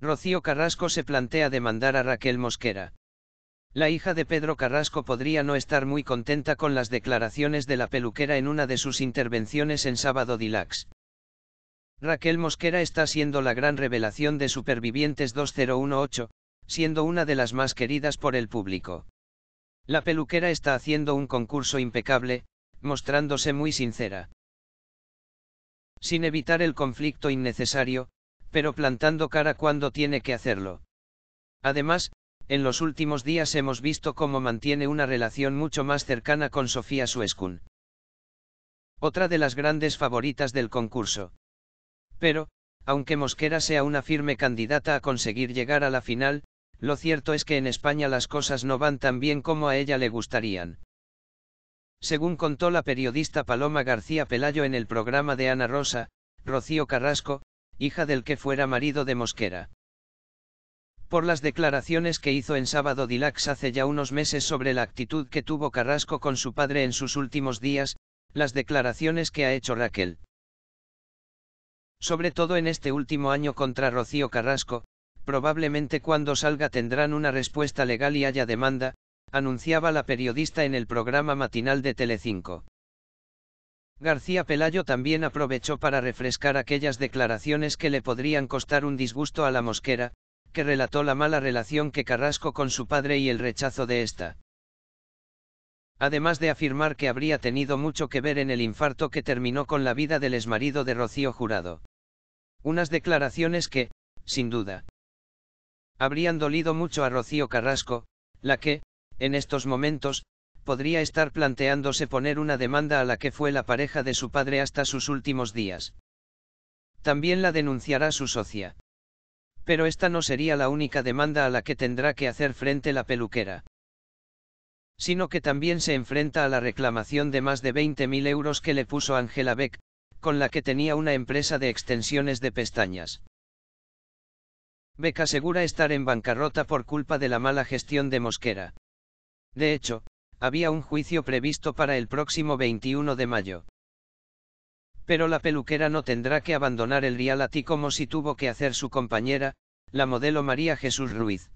Rocío Carrasco se plantea demandar a Raquel Mosquera. La hija de Pedro Carrasco podría no estar muy contenta con las declaraciones de la peluquera en una de sus intervenciones en Sábado Dilax. Raquel Mosquera está siendo la gran revelación de Supervivientes 2018, siendo una de las más queridas por el público. La peluquera está haciendo un concurso impecable, mostrándose muy sincera. Sin evitar el conflicto innecesario, pero plantando cara cuando tiene que hacerlo. Además, en los últimos días hemos visto cómo mantiene una relación mucho más cercana con Sofía Suescun. Otra de las grandes favoritas del concurso. Pero, aunque Mosquera sea una firme candidata a conseguir llegar a la final, lo cierto es que en España las cosas no van tan bien como a ella le gustarían. Según contó la periodista Paloma García Pelayo en el programa de Ana Rosa, Rocío Carrasco, hija del que fuera marido de Mosquera. Por las declaraciones que hizo en sábado Dilax hace ya unos meses sobre la actitud que tuvo Carrasco con su padre en sus últimos días, las declaraciones que ha hecho Raquel. Sobre todo en este último año contra Rocío Carrasco, probablemente cuando salga tendrán una respuesta legal y haya demanda, anunciaba la periodista en el programa matinal de Telecinco. García Pelayo también aprovechó para refrescar aquellas declaraciones que le podrían costar un disgusto a la mosquera, que relató la mala relación que Carrasco con su padre y el rechazo de ésta. Además de afirmar que habría tenido mucho que ver en el infarto que terminó con la vida del exmarido de Rocío Jurado. Unas declaraciones que, sin duda, habrían dolido mucho a Rocío Carrasco, la que, en estos momentos, podría estar planteándose poner una demanda a la que fue la pareja de su padre hasta sus últimos días. También la denunciará su socia. Pero esta no sería la única demanda a la que tendrá que hacer frente la peluquera. Sino que también se enfrenta a la reclamación de más de 20.000 euros que le puso Ángela Beck, con la que tenía una empresa de extensiones de pestañas. Beck asegura estar en bancarrota por culpa de la mala gestión de Mosquera. De hecho, había un juicio previsto para el próximo 21 de mayo. Pero la peluquera no tendrá que abandonar el ti como si tuvo que hacer su compañera, la modelo María Jesús Ruiz.